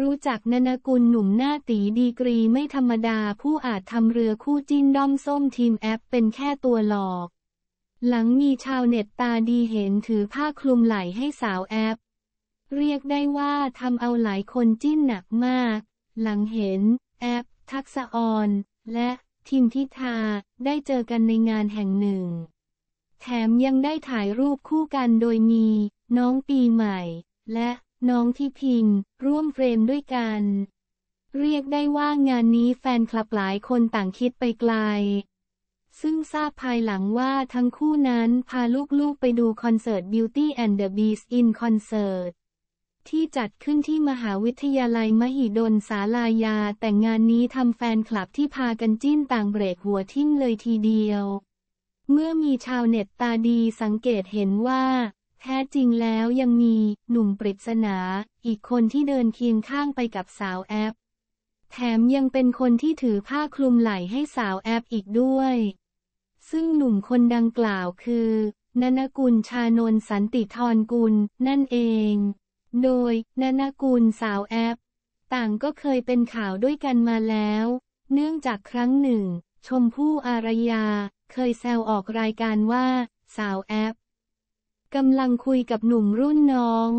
รู้จักนนกุลหนุ่มหน้าตีดีกรีไม่ธรรมดาผู้อาจทำเรือคู่จิ้นด้อมส้มทีมแอปเป็นแค่ตัวหลอก หลังมีชาวเน็ตตาดีเห็นถือผ้าคลุมไหล่ให้สาวแอป เรียกได้ว่าทำเอาหลายคนจิ้นหนักมาก หลังเห็น แอป ทักษออนและทิมทิธาได้เจอกันในงานแห่งหนึ่ง แถมยังได้ถ่ายรูปคู่กันโดยมี น้องปีใหม่ และน้องที่พิง ร่วมเฟรมด้วยกัน เรียกได้ว่างานนี้แฟนคลับหลายคนต่างคิดไปไกล ซึ่งทราบภายหลังว่าทั้งคู่นั้นพาลูกๆไปดูคอนเสิร์ต Beauty and the Beast in Concert ที่จัดขึ้นที่มหาวิทยาลัยมหิดลสาลายา แต่งานนี้ทำแฟนคลับที่พากันจิ้นต่างเบรกหัวทิ้งเลยทีเดียว เมื่อมีชาวเน็ตตาดีสังเกตเห็นว่าแท้จริงแล้วยังมีหนุ่มปริศนา อีกคนที่เดินเคียงข้างไปกับสาวแอปแถมยังเป็นคนที่ถือผ้าคลุมไหล่ให้สาวแอปอีกด้วย ซึ่งหนุ่มคนดังกล่าวคือนนกุลชานนสันติธรกุล นั่นเอง โดยนนกุลสาวแอปต่างก็เคยเป็นข่าวด้วยกันมาแล้ว เนื่องจากครั้งหนึ่ง ชมพู่อารยา เคยแซวออกรายการว่า สาวแอปกำลังคุยกับหนุ่มรุ่นน้อง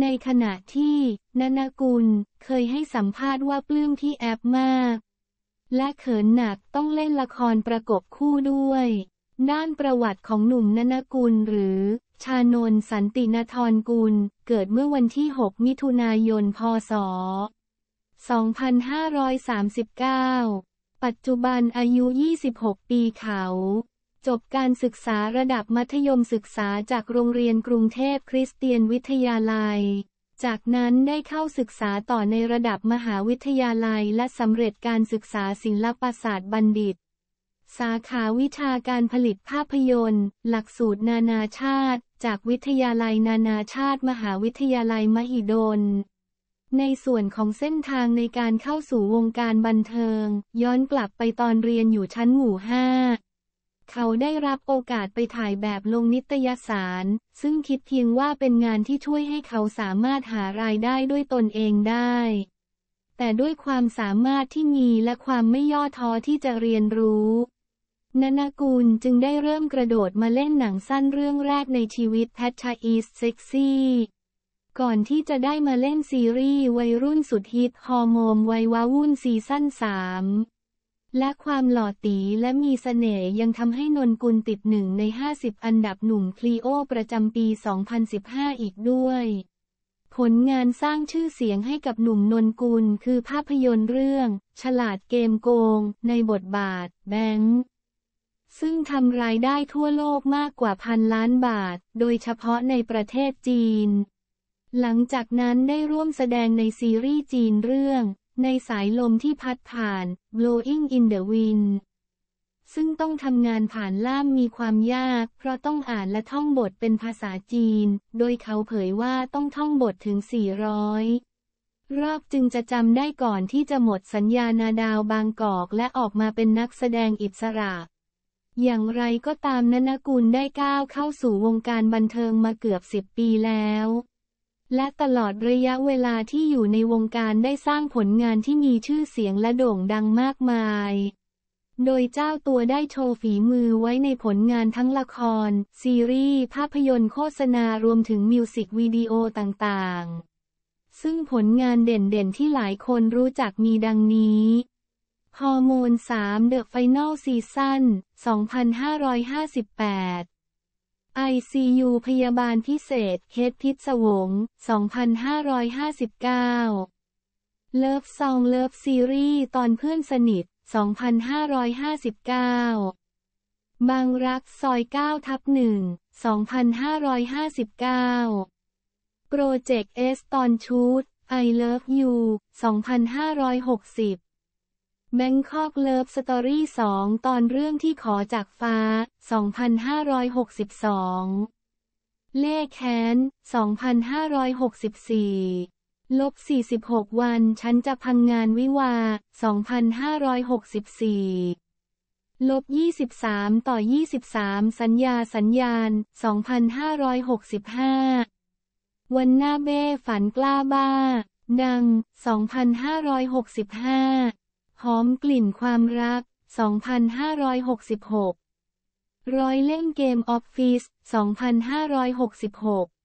ในขณะที่ นานากุล เคยให้สัมภาษณ์ว่าปลื้มที่แอปมาก และเขินหนักต้องเล่นละครประกบคู่ด้วย ด้านประวัติของหนุ่มนานากุลหรือ ชานนสันตินทรกุล เกิดเมื่อวันที่ 6 มิถุนายน พศ 2539 ปัจจุบันอายุ 26 ปีเขาจบการศึกษาระดับมัธยมศึกษาจากโรงเรียนกรุงเทพคริสเตียนวิทยาลัย จากนั้นได้เข้าศึกษาต่อในระดับมหาวิทยาลัย และสำเร็จการศึกษาศิลปศาสตร์บัณฑิต สาขาวิชาการผลิตภาพยนตร์ หลักสูตรนานาชาติ จากวิทยาลัยนานาชาติมหาวิทยาลัยมหิดล ในส่วนของเส้นทางในการเข้าสู่วงการบันเทิง ย้อนกลับไปตอนเรียนอยู่ชั้นหมู่ห้าเขาได้รับโอกาสไปถ่ายแบบลงนิตยสาร ซึ่งคิดเพียงว่าเป็นงานที่ช่วยให้เขาสามารถหารายได้ด้วยตนเองได้ แต่ด้วยความสามารถที่มีและความไม่ย่อท้อที่จะเรียนรู้นานากูลจึงได้เริ่มกระโดดมาเล่นหนังสั้นเรื่องแรกในชีวิตแพทชาอีสเซ็กซี่ ก่อนที่จะได้มาเล่นซีรีส์วัยรุ่นสุดฮิต ฮอร์โมนวัยวาวุ่นซีซั่น3และความหล่อตีและมีสเสน่ห์ยังทำให้นนกุลติดหนึ่งใน 50 อันดับหนุ่มคลีโอประจำปี 2015 อีกด้วย ผลงานสร้างชื่อเสียงให้กับหนุ่มนนกุลคือภาพยนตร์เรื่อง ฉลาดเกมโกงในบทบาท แบง์ซึ่งทำรายได้ทั่วโลกมากกว่าพันล้านบาท โดยเฉพาะในประเทศจีน หลังจากนั้นได้ร่วมแสดงในซีรีส์จีนเรื่องในสายลมที่พัดผ่าน blowing in the wind ซึ่งต้องทำงานผ่านล่ามมีความยาก เพราะต้องอ่านและท่องบทเป็นภาษาจีน โดยเขาเผยว่าต้องท่องบทถึง 400 รอบจึงจะจำได้ก่อนที่จะหมดสัญญานาดาวบางกอกและออกมาเป็นนักแสดงอิสระ อย่างไรก็ตามนนกุลได้ก้าวเข้าสู่วงการบันเทิงมาเกือบสิบปีแล้วและตลอดระยะเวลาที่อยู่ในวงการได้สร้างผลงานที่มีชื่อเสียงและโด่งดังมากมาย โดยเจ้าตัวได้โชว์ฝีมือไว้ในผลงานทั้งละคร ซีรีส์ภาพยนตร์โฆษณารวมถึงมิวสิกวิดีโอต่าง ๆ ซึ่งผลงานเด่นๆที่หลายคนรู้จักมีดังนี้ ฮอร์โมน3 The Final Season 2558 ICU พยาบาลพิเศษ เคสพิษสวง2559 เลิฟซองเลิฟซีรีส์ตอนเพื่อนสนิท 2559บางรักซอย9ทับ1 2559โปรเจกต์เอสตอนชูด I Love You 2560แบงคอกเลิฟสตอรี่2ตอนเรื่องที่ขอจากฟ้า 2562 เลขแค้น 2564ลบ46วันฉันจะพังงานวิวา 2564ลบ23ต่อ 23 สัญญาสัญญาณ 2565 วันหน้าเบ้ฝันกล้าบ้าดัง2565หอมกลิ่นความรัก 2566ร้อยเล่นเกมออฟฟิศ2566